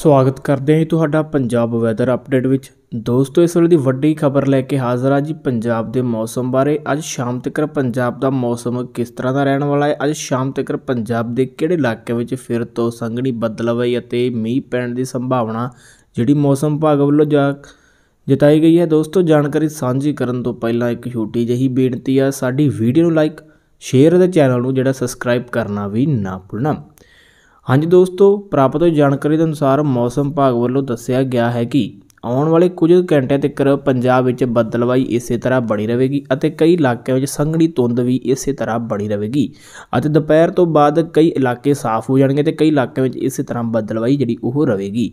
ਸਵਾਗਤ ਕਰਦੇ ਹਾਂ ਜੀ ਤੁਹਾਡਾ ਪੰਜਾਬ ਵੈਦਰ ਅਪਡੇਟ ਵਿੱਚ ਦੋਸਤੋ ਇਸ ਵੇਲੇ ਦੀ ਵੱਡੀ ਖਬਰ ਲੈ ਕੇ ਹਾਜ਼ਰ ਆ ਜੀ ਪੰਜਾਬ ਦੇ ਮੌਸਮ ਬਾਰੇ ਅੱਜ ਸ਼ਾਮ ਤੱਕਰ ਪੰਜਾਬ ਦਾ ਮੌਸਮ ਕਿਸ ਤਰ੍ਹਾਂ ਦਾ ਰਹਿਣ ਵਾਲਾ ਹੈ ਅੱਜ ਸ਼ਾਮ ਤੱਕਰ ਪੰਜਾਬ ਦੇ ਕਿਹੜੇ ਇਲਾਕਿਆਂ ਵਿੱਚ ਫਿਰ ਤੋਂ ਸੰਘਣੀ ਬੱਦਲਵਾਈ ਅਤੇ ਮੀਂਹ ਪੈਣ ਦੀ ਸੰਭਾਵਨਾ ਜਿਹੜੀ ਮੌਸਮ ਵਿਭਾਗ ਵੱਲੋਂ ਜਾ ਜਤਾਈ ਗਈ ਹੈ ਦੋਸਤੋ ਜਾਣਕਾਰੀ ਸਾਂਝੀ ਕਰਨ ਤੋਂ ਪਹਿਲਾਂ ਇੱਕ ਛੋਟੀ ਜਹੀ ਬੇਨਤੀ ਆ ਸਾਡੀ ਵੀਡੀਓ ਨੂੰ ਲਾਈਕ ਸ਼ੇਅਰ ਅਤੇ ਚੈਨਲ ਨੂੰ ਜਿਹੜਾ ਸਬਸਕ੍ਰਾਈਬ ਕਰਨਾ ਵੀ ਨਾ ਭੁੱਲਣਾ ਹਾਂਜੀ ਦੋਸਤੋ ਪ੍ਰਾਪਤ ਹੋਈ ਜਾਣਕਾਰੀ ਦੇ ਅਨੁਸਾਰ ਮੌਸਮ ਵਿਭਾਗ ਵੱਲੋਂ ਦੱਸਿਆ ਗਿਆ ਹੈ ਕਿ ਆਉਣ ਵਾਲੇ ਕੁਝ ਘੰਟਿਆਂ ਤੱਕ ਪੰਜਾਬ ਵਿੱਚ ਬੱਦਲਵਾਈ ਇਸੇ ਤਰ੍ਹਾਂ ਬਣੀ ਰਹੇਗੀ ਅਤੇ ਕਈ ਇਲਾਕਿਆਂ ਵਿੱਚ ਸੰਘਣੀ ਧੁੰਦ ਵੀ ਇਸੇ ਤਰ੍ਹਾਂ ਬਣੀ ਰਹੇਗੀ ਅਤੇ ਦੁਪਹਿਰ ਤੋਂ ਬਾਅਦ ਕਈ ਇਲਾਕੇ ਸਾਫ਼ ਹੋ ਜਾਣਗੇ ਤੇ ਕਈ ਇਲਾਕਿਆਂ ਵਿੱਚ ਇਸੇ ਤਰ੍ਹਾਂ ਬੱਦਲਵਾਈ ਜਿਹੜੀ ਉਹ ਰਹੇਗੀ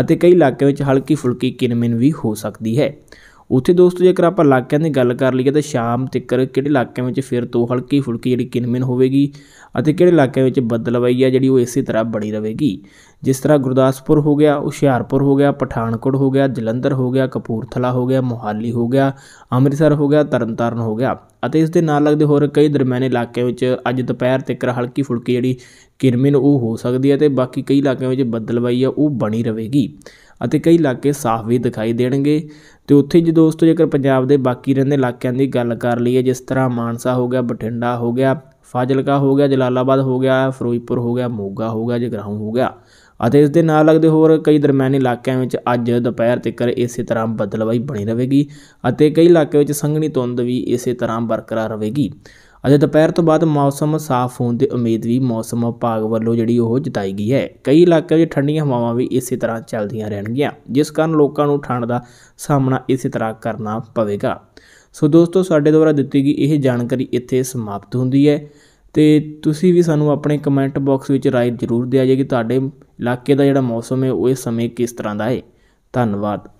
ਅਤੇ ਕਈ ਇਲਾਕਿਆਂ ਵਿੱਚ ਹਲਕੀ ਫੁਲਕੀ ਕਿਨਮਿਨ ਵੀ ਹੋ ਸਕਦੀ ਹੈ ਉੱਥੇ ਦੋਸਤੋ ਜੇਕਰ ਆਪਾਂ ਇਲਾਕਿਆਂ ਦੀ ਗੱਲ ਕਰ ਲਈਏ ਤਾਂ ਸ਼ਾਮ ਤੱਕਰ ਕਿਹੜੇ ਇਲਾਕਿਆਂ ਵਿੱਚ ਫਿਰ ਤੋਂ ਹਲਕੀ ਫੁਲਕੀ ਜਿਹੜੀ ਕਿਨਮਿਨ ਹੋਵੇਗੀ ਅਤੇ ਕਿਹੜੇ ਇਲਾਕਿਆਂ ਵਿੱਚ ਬੱਦਲਵਾਈ ਆ ਜਿਹੜੀ ਉਹ ਇਸੇ ਤਰ੍ਹਾਂ ਬਣੀ ਰਹੇਗੀ ਜਿਸ ਤਰ੍ਹਾਂ ਗੁਰਦਾਸਪੁਰ ਹੋ ਗਿਆ ਹੁਸ਼ਿਆਰਪੁਰ ਹੋ ਗਿਆ ਪਠਾਨਕੋਟ ਹੋ ਗਿਆ ਜਲੰਧਰ ਹੋ ਗਿਆ ਕਪੂਰਥਲਾ ਹੋ ਗਿਆ ਮੋਹਾਲੀ ਹੋ ਗਿਆ ਅੰਮ੍ਰਿਤਸਰ ਹੋ ਗਿਆ ਤਰਨਤਾਰਨ ਹੋ ਗਿਆ ਅਤੇ ਇਸ ਦੇ ਨਾਲ ਲੱਗਦੇ ਹੋਰ ਕਈ ਦਰਮਿਆਨੇ ਇਲਾਕਿਆਂ ਵਿੱਚ ਅੱਜ ਦੁਪਹਿਰ ਤੱਕ ਹਲਕੀ ਫੁਲਕੀ ਜਿਹੜੀ ਕਿਰਮਿਨ ਉਹ ਹੋ ਸਕਦੀ ਹੈ ਤੇ ਬਾਕੀ ਕਈ ਇਲਾਕਿਆਂ ਵਿੱਚ ਬੱਦਲਵਾਈ ਆ ਉਹ ਬਣੀ ਰਹੇਗੀ ਅਤੇ ਕਈ ਇਲਾਕੇ ਸਾਫ਼ ਵੀ ਦਿਖਾਈ ਦੇਣਗੇ ਤੇ ਉੱਥੇ ਜੇ ਦੋਸਤੋ ਜੇਕਰ ਪੰਜਾਬ ਦੇ ਬਾਕੀ ਰਹਿੰਦੇ ਇਲਾਕਿਆਂ ਦੀ ਗੱਲ ਕਰ ਲਈਏ ਜਿਸ ਤਰ੍ਹਾਂ ਮਾਨਸਾ ਹੋ ਗਿਆ ਬਠਿੰਡਾ ਹੋ ਗਿਆ ਫਾਜ਼ਿਲਕਾ ਹੋ ਗਿਆ ਜਲਾਲਾਬਾਦ ਹੋ ਗਿਆ ਫਿਰੋਜ਼ਪੁਰ ਹੋ ਗਿਆ ਮੋਗਾ ਹੋ ਗਿਆ ਜਗਰਾਉਂ ਹੋ ਗਿਆ ਅਤੇ ਇਸ ਦੇ ਨਾਲ ਲੱਗਦੇ ਹੋਰ ਕਈ ਦਰਮਿਆਨੀ ਇਲਾਕਿਆਂ ਵਿੱਚ ਅੱਜ ਦੁਪਹਿਰ ਤੱਕ ਇਸੇ ਤਰ੍ਹਾਂ ਬਦਲਵਾਈ ਬਣੀ ਰਹੇਗੀ ਅਤੇ ਕਈ ਇਲਾਕਿਆਂ ਵਿੱਚ ਸੰਘਣੀ ਧੁੰਦ ਵੀ ਇਸੇ ਤਰ੍ਹਾਂ ਬਰਕਰਾਰ ਰਹੇਗੀ ਅਜੇ ਦੁਪਹਿਰ ਤੋਂ ਬਾਅਦ ਮੌਸਮ ਸਾਫ਼ ਹੋਣ ਦੀ ਉਮੀਦ ਵੀ ਮੌਸਮ ਵਿਭਾਗ ਵੱਲੋਂ ਜਿਹੜੀ ਉਹ ਜਤਾਈ ਗਈ ਹੈ ਕਈ ਇਲਾਕਿਆਂ ਵਿੱਚ ਠੰਡੀਆਂ ਹਵਾਵਾਂ ਵੀ ਇਸੇ ਤਰ੍ਹਾਂ ਚੱਲਦੀਆਂ ਰਹਿਣਗੀਆਂ ਜਿਸ ਕਾਰਨ ਲੋਕਾਂ ਨੂੰ ਠੰਡ ਦਾ ਸਾਹਮਣਾ ਇਸੇ ਤਰ੍ਹਾਂ ਕਰਨਾ ਪਵੇਗਾ ਸੋ ਦੋਸਤੋ ਸਾਡੇ ਦੁਆਰਾ ਦਿੱਤੀ ਗਈ ਇਹ ਜਾਣਕਾਰੀ ਇੱਥੇ ਸਮਾਪਤ ਹੁੰਦੀ ਹੈ ਤੇ ਤੁਸੀਂ ਵੀ ਸਾਨੂੰ ਆਪਣੇ ਕਮੈਂਟ ਬਾਕਸ ਵਿੱਚ ਰਾਏ ਜ਼ਰੂਰ ਦਿਆ ਜੇ ਕਿ ਤੁਹਾਡੇ ਇਲਾਕੇ ਦਾ ਜਿਹੜਾ ਮੌਸਮ ਹੈ ਉਹ ਇਸ ਸਮੇਂ ਕਿਸ ਤਰ੍ਹਾਂ ਦਾ ਹੈ ਧੰਨਵਾਦ